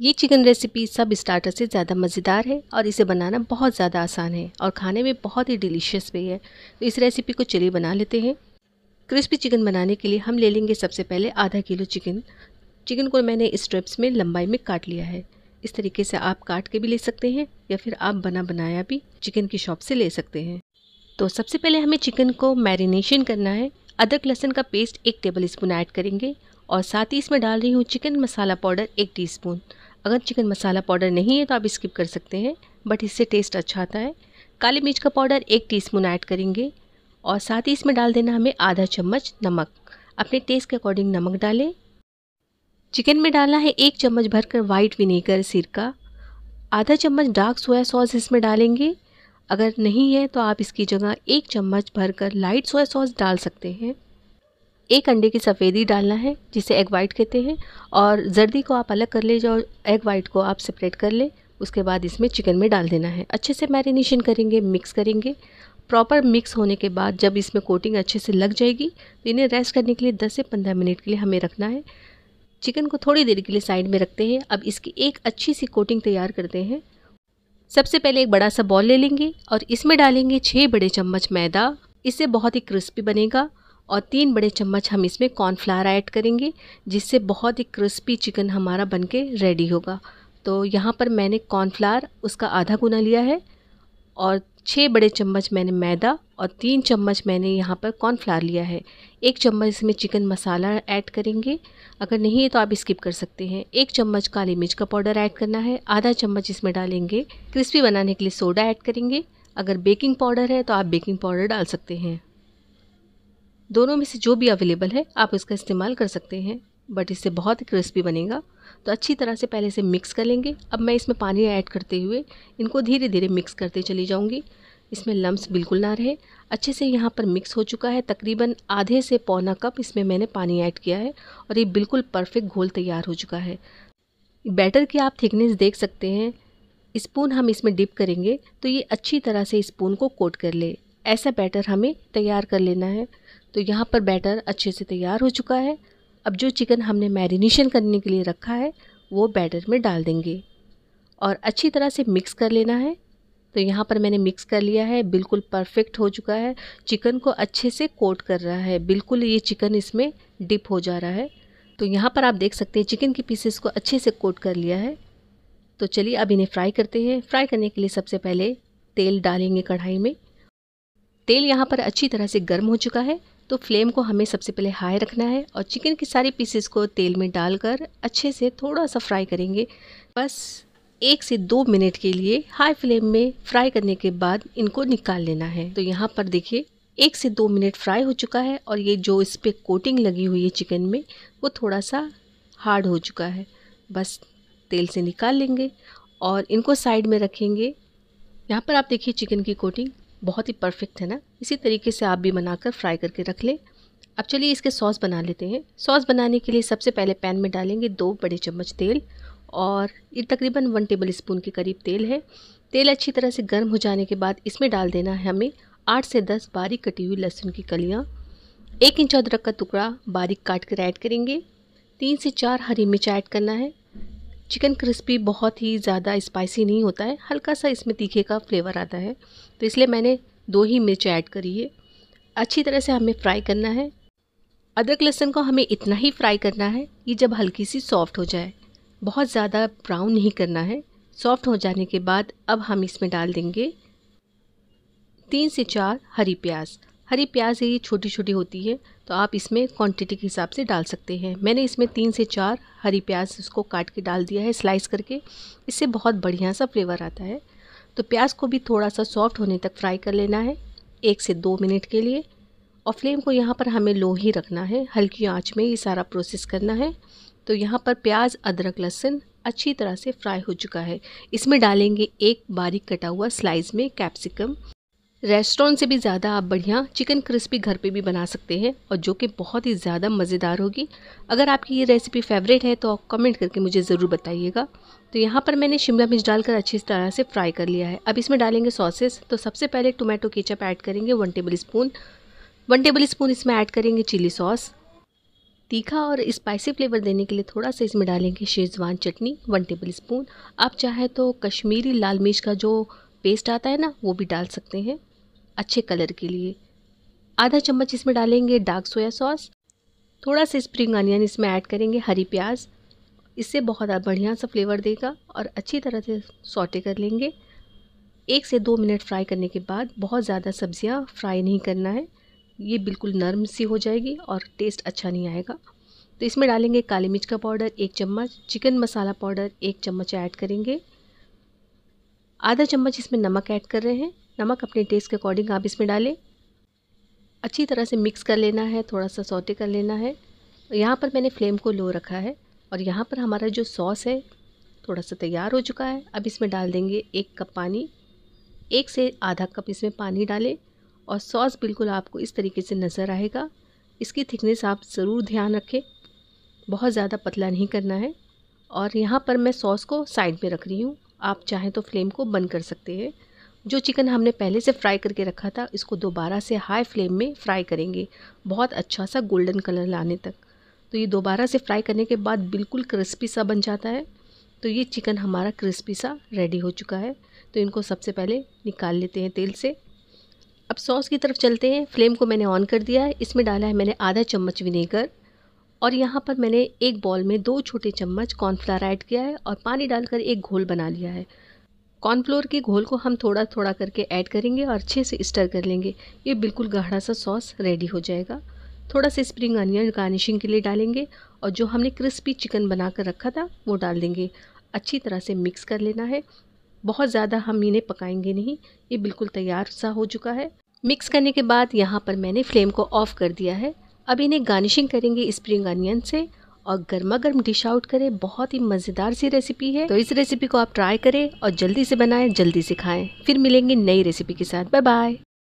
ये chicken recipe सब starter से ज़्यादा मज़ेदार है और इसे बनाना बहुत ज़्यादा आसान है और खाने में बहुत ही डिलीशियस भी है तो इस रेसिपी को चलिए बना लेते हैं क्रिस्पी चिकन बनाने के लिए हम ले लेंगे सबसे पहले आधा किलो चिकन चिकन को मैंने स्ट्रिप्स में लंबाई में काट लिया है इस तरीके से आप काट के भी ले सकते हैं या फिर आप बना बनाया भी चिकन की शॉप से ले सकते हैं तो सबसे पहले हमें चिकन को मैरिनेशन करना है अदरक लहसुन का पेस्ट एक टेबल स्पून ऐड करेंगे और साथ ही इसमें डाल रही हूँ चिकन मसाला पाउडर एक टीस्पून अगर चिकन मसाला पाउडर नहीं है तो आप स्किप कर सकते हैं बट इससे टेस्ट अच्छा आता है काली मिर्च का पाउडर एक टीस्पून ऐड करेंगे और साथ ही इसमें डाल देना हमें आधा चम्मच नमक अपने टेस्ट के अकॉर्डिंग नमक डालें चिकन में डालना है एक चम्मच भरकर वाइट विनेगर सिरका आधा चम्मच डार्क सोया सॉस इसमें डालेंगे अगर नहीं है तो आप इसकी जगह एक चम्मच भरकर लाइट सोया सॉस डाल सकते हैं एक अंडे की सफ़ेदी डालना है जिसे एग वाइट कहते हैं और जर्दी को आप अलग कर ले जाओ एग वाइट को आप सेपरेट कर ले उसके बाद इसमें चिकन में डाल देना है अच्छे से मैरिनेशन करेंगे मिक्स करेंगे प्रॉपर मिक्स होने के बाद जब इसमें कोटिंग अच्छे से लग जाएगी तो इन्हें रेस्ट करने के लिए 10 से 15 मिनट के लिए हमें रखना है चिकन को थोड़ी देर के लिए साइड में रखते हैं अब इसकी एक अच्छी सी कोटिंग तैयार करते हैं सबसे पहले एक बड़ा सा बॉल ले लेंगे और इसमें डालेंगे छः बड़े चम्मच मैदा इससे बहुत ही क्रिस्पी बनेगा और तीन बड़े चम्मच हम इसमें कॉर्नफ्लावर ऐड करेंगे जिससे बहुत ही क्रिस्पी चिकन हमारा बनके रेडी होगा तो यहाँ पर मैंने कॉर्नफ्लावर उसका आधा गुना लिया है और छः बड़े चम्मच मैंने मैदा और तीन चम्मच मैंने यहाँ पर कॉर्नफ्लावर लिया है एक चम्मच इसमें चिकन मसाला ऐड करेंगे अगर नहीं है तो आप स्किप कर सकते हैं एक चम्मच काली मिर्च का पाउडर ऐड करना है आधा चम्मच इसमें डालेंगे क्रिस्पी बनाने के लिए सोडा ऐड करेंगे अगर बेकिंग पाउडर है तो आप बेकिंग पाउडर डाल सकते हैं दोनों में से जो भी अवेलेबल है आप इसका इस्तेमाल कर सकते हैं बट इससे बहुत ही क्रिस्पी बनेगा तो अच्छी तरह से पहले से मिक्स कर लेंगे अब मैं इसमें पानी ऐड करते हुए इनको धीरे धीरे मिक्स करते चली जाऊँगी इसमें लम्स बिल्कुल ना रहे अच्छे से यहाँ पर मिक्स हो चुका है तकरीबन आधे से पौना कप इसमें मैंने पानी ऐड किया है और ये बिल्कुल परफेक्ट घोल तैयार हो चुका है बैटर की आप थिकनेस देख सकते हैं स्पून हम इसमें डिप करेंगे तो ये अच्छी तरह से स्पून को कोट कर ले ऐसा बैटर हमें तैयार कर लेना है तो यहाँ पर बैटर अच्छे से तैयार हो चुका है अब जो चिकन हमने मैरिनेशन करने के लिए रखा है वो बैटर में डाल देंगे और अच्छी तरह से मिक्स कर लेना है तो यहाँ पर मैंने मिक्स कर लिया है बिल्कुल परफेक्ट हो चुका है चिकन को अच्छे से कोट कर रहा है बिल्कुल ये चिकन इसमें डिप हो जा रहा है तो यहाँ पर आप देख सकते हैं चिकन के पीसेस को अच्छे से कोट कर लिया है तो चलिए अब इन्हें फ्राई करते हैं फ्राई करने के लिए सबसे पहले तेल डालेंगे कढ़ाई में तेल यहाँ पर अच्छी तरह से गर्म हो चुका है तो फ्लेम को हमें सबसे पहले हाई रखना है और चिकन की सारी पीसेस को तेल में डालकर अच्छे से थोड़ा सा फ्राई करेंगे बस एक से दो मिनट के लिए हाई फ्लेम में फ्राई करने के बाद इनको निकाल लेना है तो यहाँ पर देखिए एक से दो मिनट फ्राई हो चुका है और ये जो इस पर कोटिंग लगी हुई है चिकन में वो थोड़ा सा हार्ड हो चुका है बस तेल से निकाल लेंगे और इनको साइड में रखेंगे यहाँ पर आप देखिए चिकन की कोटिंग बहुत ही परफेक्ट है ना इसी तरीके से आप भी बनाकर फ्राई करके रख लें अब चलिए इसके सॉस बना लेते हैं सॉस बनाने के लिए सबसे पहले पैन में डालेंगे दो बड़े चम्मच तेल और ये तकरीबन वन टेबल स्पून के करीब तेल है तेल अच्छी तरह से गर्म हो जाने के बाद इसमें डाल देना है हमें आठ से दस बारीक कटी हुई लहसुन की कलियाँ एक इंच अदरक का टुकड़ा बारीक काट कर ऐड करेंगे तीन से चार हरी मिर्च ऐड करना है चिकन क्रिस्पी बहुत ही ज़्यादा स्पाइसी नहीं होता है हल्का सा इसमें तीखे का फ्लेवर आता है तो इसलिए मैंने दो ही मिर्च ऐड करी है अच्छी तरह से हमें फ्राई करना है अदरक लहसुन को हमें इतना ही फ्राई करना है कि जब हल्की सी सॉफ्ट हो जाए बहुत ज़्यादा ब्राउन नहीं करना है सॉफ्ट हो जाने के बाद अब हम इसमें डाल देंगे तीन से चार हरी प्याज हरी प्याज ये छोटी छोटी होती है तो आप इसमें क्वांटिटी के हिसाब से डाल सकते हैं मैंने इसमें तीन से चार हरी प्याज इसको काट के डाल दिया है स्लाइस करके इससे बहुत बढ़िया सा फ्लेवर आता है तो प्याज को भी थोड़ा सा सॉफ्ट होने तक फ्राई कर लेना है एक से दो मिनट के लिए और फ्लेम को यहाँ पर हमें लो ही रखना है हल्की आँच में ये सारा प्रोसेस करना है तो यहाँ पर प्याज अदरक लहसुन अच्छी तरह से फ्राई हो चुका है इसमें डालेंगे एक बारीक कटा हुआ स्लाइस में कैप्सिकम रेस्टोरेंट से भी ज़्यादा आप बढ़िया चिकन क्रिस्पी घर पे भी बना सकते हैं और जो कि बहुत ही ज़्यादा मज़ेदार होगी अगर आपकी ये रेसिपी फेवरेट है तो आप कमेंट करके मुझे ज़रूर बताइएगा तो यहाँ पर मैंने शिमला मिर्च डालकर अच्छी तरह से फ्राई कर लिया है अब इसमें डालेंगे सॉसेस तो सबसे पहले टोमेटो केचप ऐड करेंगे one tablespoon one tablespoon इसमें ऐड करेंगे चिली सॉस तीखा और स्पाइसी फ्लेवर देने के लिए थोड़ा सा इसमें डालेंगे schezwan chutney one tablespoon आप चाहें तो कश्मीरी लाल मिर्च का जो पेस्ट आता है ना वो भी डाल सकते हैं अच्छे कलर के लिए आधा चम्मच इसमें डालेंगे डार्क सोया सॉस थोड़ा सा स्प्रिंग अनियन इसमें ऐड करेंगे हरी प्याज इससे बहुत बढ़िया सा फ्लेवर देगा और अच्छी तरह से सॉटे कर लेंगे एक से दो मिनट फ्राई करने के बाद बहुत ज़्यादा सब्जियां फ्राई नहीं करना है ये बिल्कुल नरम सी हो जाएगी और टेस्ट अच्छा नहीं आएगा तो इसमें डालेंगे काली मिर्च का पाउडर एक चम्मच चिकन मसाला पाउडर एक चम्मच ऐड करेंगे आधा चम्मच इसमें नमक ऐड कर रहे हैं नमक अपने टेस्ट के अकॉर्डिंग आप इसमें डालें अच्छी तरह से मिक्स कर लेना है थोड़ा सा सौते कर लेना है यहाँ पर मैंने फ्लेम को लो रखा है और यहाँ पर हमारा जो सॉस है थोड़ा सा तैयार हो चुका है अब इसमें डाल देंगे एक कप पानी एक से आधा कप इसमें पानी डालें और सॉस बिल्कुल आपको इस तरीके से नज़र आएगा इसकी थिकनेस आप ज़रूर ध्यान रखें बहुत ज़्यादा पतला नहीं करना है और यहाँ पर मैं सॉस को साइड में रख रही हूँ आप चाहें तो फ्लेम को बंद कर सकते हैं जो चिकन हमने पहले से फ्राई करके रखा था इसको दोबारा से हाई फ्लेम में फ्राई करेंगे बहुत अच्छा सा गोल्डन कलर लाने तक तो ये दोबारा से फ्राई करने के बाद बिल्कुल क्रिस्पी सा बन जाता है तो ये चिकन हमारा क्रिस्पी सा रेडी हो चुका है तो इनको सबसे पहले निकाल लेते हैं तेल से अब सॉस की तरफ चलते हैं फ्लेम को मैंने ऑन कर दिया है इसमें डाला है मैंने आधा चम्मच विनेगर और यहाँ पर मैंने एक बॉल में दो छोटे चम्मच कॉर्नफ्लावर ऐड किया है और पानी डालकर एक घोल बना लिया है कॉर्नफ्लोर के घोल को हम थोड़ा थोड़ा करके ऐड करेंगे और अच्छे से स्टर कर लेंगे ये बिल्कुल गाढ़ा सा सॉस रेडी हो जाएगा थोड़ा सा स्प्रिंग अनियन गार्निशिंग के लिए डालेंगे और जो हमने क्रिस्पी चिकन बना कर रखा था वो डाल देंगे अच्छी तरह से मिक्स कर लेना है बहुत ज़्यादा हम इन्हें पकाएंगे नहीं ये बिल्कुल तैयार सा हो चुका है मिक्स करने के बाद यहाँ पर मैंने फ्लेम को ऑफ़ कर दिया है अब इन्हें गार्निशिंग करेंगे स्प्रिंग अनियन से और गर्मा गर्म डिश आउट करें बहुत ही मज़ेदार सी रेसिपी है तो इस रेसिपी को आप ट्राई करें और जल्दी से बनाएं जल्दी से खाएं फिर मिलेंगे नई रेसिपी के साथ बाय बाय